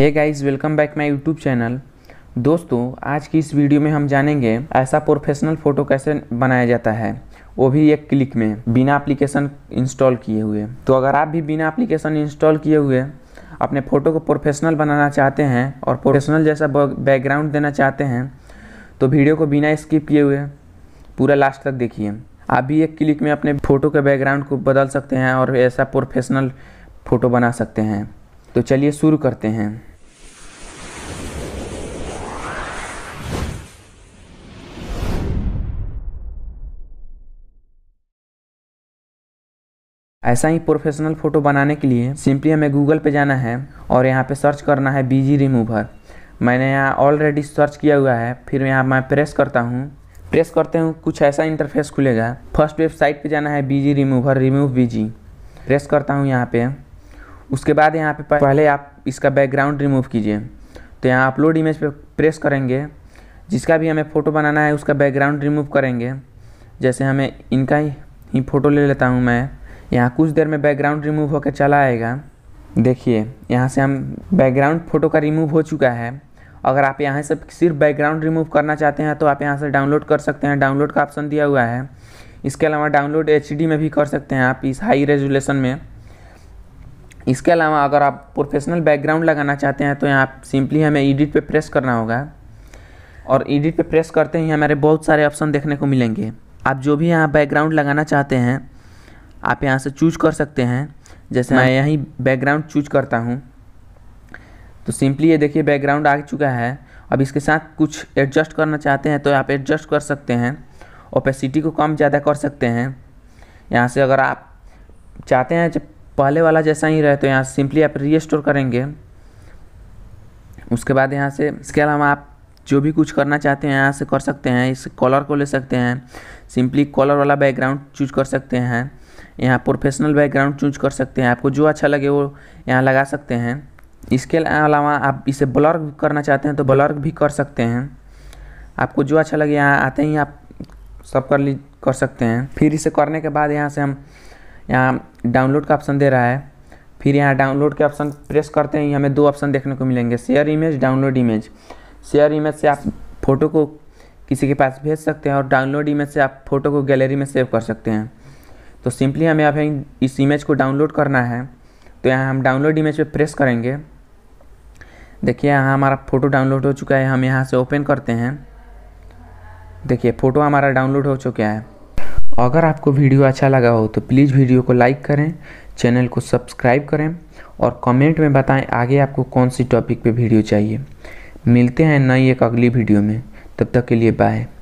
hey guys welcome back my YouTube channel दोस्तों आज की इस वीडियो में हम जानेंगे ऐसा प्रोफेशनल फ़ोटो कैसे बनाया जाता है वो भी एक क्लिक में बिना एप्लीकेशन इंस्टॉल किए हुए तो अगर आप भी बिना एप्लीकेशन इंस्टॉल किए हुए अपने फ़ोटो को प्रोफेशनल बनाना चाहते हैं और प्रोफेशनल जैसा बैकग्राउंड देना चाहते हैं तो वीडियो को बिना स्किप किए हुए पूरा लास्ट तक देखिए आप भी एक क्लिक में अपने फ़ोटो के बैकग्राउंड को बदल सकते हैं और ऐसा प्रोफेशनल फ़ोटो बना सकते हैं तो चलिए शुरू करते हैं ऐसा ही प्रोफेशनल फ़ोटो बनाने के लिए सिंपली हमें गूगल पे जाना है और यहाँ पे सर्च करना है बीजी रिमूवर मैंने यहाँ ऑलरेडी सर्च किया हुआ है फिर यहाँ मैं प्रेस करता हूँ प्रेस करते हूँ कुछ ऐसा इंटरफेस खुलेगा फर्स्ट वेबसाइट पे जाना है BG remover remove BG press करता हूँ यहाँ पर उसके बाद यहाँ पर पहले आप इसका बैकग्राउंड रिमूव कीजिए तो यहाँ अपलोड इमेज पर प्रेस करेंगे जिसका भी हमें फ़ोटो बनाना है उसका बैकग्राउंड रिमूव करेंगे जैसे हमें इनका ही फ़ोटो ले लेता हूँ मैं यहाँ कुछ देर में बैकग्राउंड रिमूव होकर चला आएगा देखिए यहाँ से हम बैकग्राउंड फ़ोटो का रिमूव हो चुका है अगर आप यहाँ से सिर्फ बैकग्राउंड रिमूव करना चाहते हैं तो आप यहाँ से डाउनलोड कर सकते हैं डाउनलोड का ऑप्शन दिया हुआ है इसके अलावा डाउनलोड एच में भी कर सकते हैं आप इस हाई रेजोलेशन में इसके अलावा अगर आप प्रोफेशनल बैकग्राउंड लगाना चाहते हैं तो यहाँ सिंपली हमें एडिट पे प्रेस करना होगा और एडिट पे प्रेस करते ही हमारे बहुत सारे ऑप्शन देखने को मिलेंगे आप जो भी यहाँ बैकग्राउंड लगाना चाहते हैं आप यहाँ से चूज कर सकते हैं जैसे मैं यहीं बैकग्राउंड चूज करता हूँ तो सिंपली ये देखिए बैकग्राउंड आ चुका है अब इसके साथ कुछ एडजस्ट करना चाहते हैं तो आप एडजस्ट कर सकते हैं ओपेसिटी को कम ज़्यादा कर सकते हैं यहाँ से अगर आप चाहते हैं जब पहले वाला जैसा ही रहे तो यहाँ सिंपली आप रीस्टोर करेंगे उसके बाद यहाँ से इसके अलावा आप जो भी कुछ करना चाहते हैं यहाँ से कर सकते हैं इस कलर को ले सकते हैं सिंपली कलर वाला बैकग्राउंड चूज कर सकते हैं यहाँ प्रोफेशनल बैकग्राउंड चूज कर सकते हैं आपको जो अच्छा लगे वो यहाँ लगा सकते हैं इसके अलावा आप इसे ब्लर करना चाहते हैं तो ब्लर भी कर सकते हैं आपको जो अच्छा लगे यहाँ आते ही आप सब कर ली कर सकते हैं फिर इसे करने के बाद यहाँ से हम यहाँ डाउनलोड का ऑप्शन दे रहा है फिर यहाँ डाउनलोड के ऑप्शन प्रेस करते हैं हमें दो ऑप्शन देखने को मिलेंगे share image download image share image से आप फ़ोटो को किसी के पास भेज सकते हैं और डाउनलोड इमेज से आप फ़ोटो को गैलरी में सेव कर सकते हैं तो सिंपली हमें यहाँ इस इमेज को डाउनलोड करना है तो यहाँ हम डाउनलोड इमेज पे प्रेस करेंगे देखिए यहाँ हमारा फ़ोटो डाउनलोड हो चुका है हम यहाँ से ओपन करते हैं देखिए फ़ोटो हमारा डाउनलोड हो चुका है अगर आपको वीडियो अच्छा लगा हो तो प्लीज़ वीडियो को लाइक करें चैनल को सब्सक्राइब करें और कमेंट में बताएं आगे आपको कौन सी टॉपिक पे वीडियो चाहिए मिलते हैं नई एक अगली वीडियो में तब तक के लिए बाय